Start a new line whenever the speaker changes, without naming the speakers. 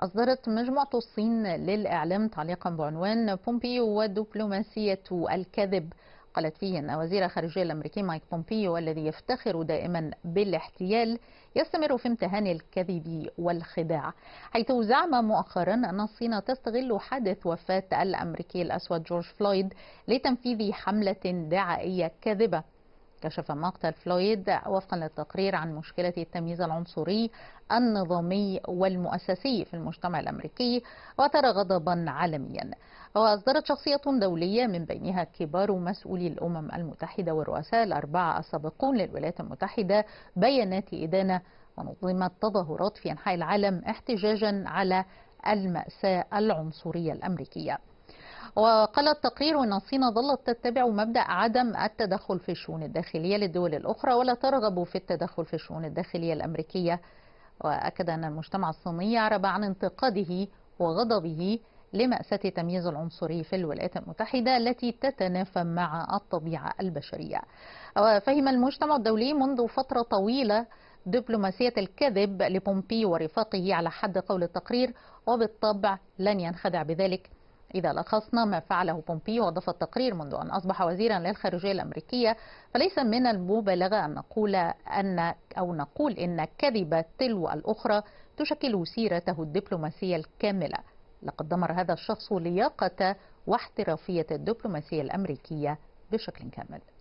أصدرت مجموعة الصين للإعلام تعليقا بعنوان بومبيو ودبلوماسية الكذب قالت فيه أن وزير الخارجية الأمريكي مايك بومبيو الذي يفتخر دائما بالاحتيال يستمر في امتهان الكذب والخداع حيث زعم مؤخرا أن الصين تستغل حادث وفاة الأمريكي الأسود جورج فلويد لتنفيذ حملة دعائية كاذبة كشف مقتل فلويد وفقا للتقرير عن مشكلة التمييز العنصري النظامي والمؤسسي في المجتمع الأمريكي وترى غضبا عالميا وأصدرت شخصية دولية من بينها كبار مسؤولي الأمم المتحدة والرؤساء الأربعة السابقون للولايات المتحدة بيانات إدانة ونظمت تظاهرات في أنحاء العالم احتجاجا على المأساة العنصرية الأمريكية وقال التقرير أن الصين ظلت تتبع مبدأ عدم التدخل في الشؤون الداخلية للدول الأخرى ولا ترغب في التدخل في الشؤون الداخلية الأمريكية وأكد أن المجتمع الصيني أعرب عن انتقاده وغضبه لمأساة التمييز العنصري في الولايات المتحدة التي تتنافى مع الطبيعة البشرية وفهم المجتمع الدولي منذ فترة طويلة دبلوماسية الكذب لبومبي ورفاقه على حد قول التقرير وبالطبع لن ينخدع بذلك إذا لخصنا ما فعله بومبيو وضف التقرير منذ أن أصبح وزيرا للخارجية الأمريكية فليس من المبالغة أن نقول أن أو نقول إن كذبة تلو الأخرى تشكل سيرته الدبلوماسية الكاملة لقد دمر هذا الشخص لياقة واحترافية الدبلوماسية الأمريكية بشكل كامل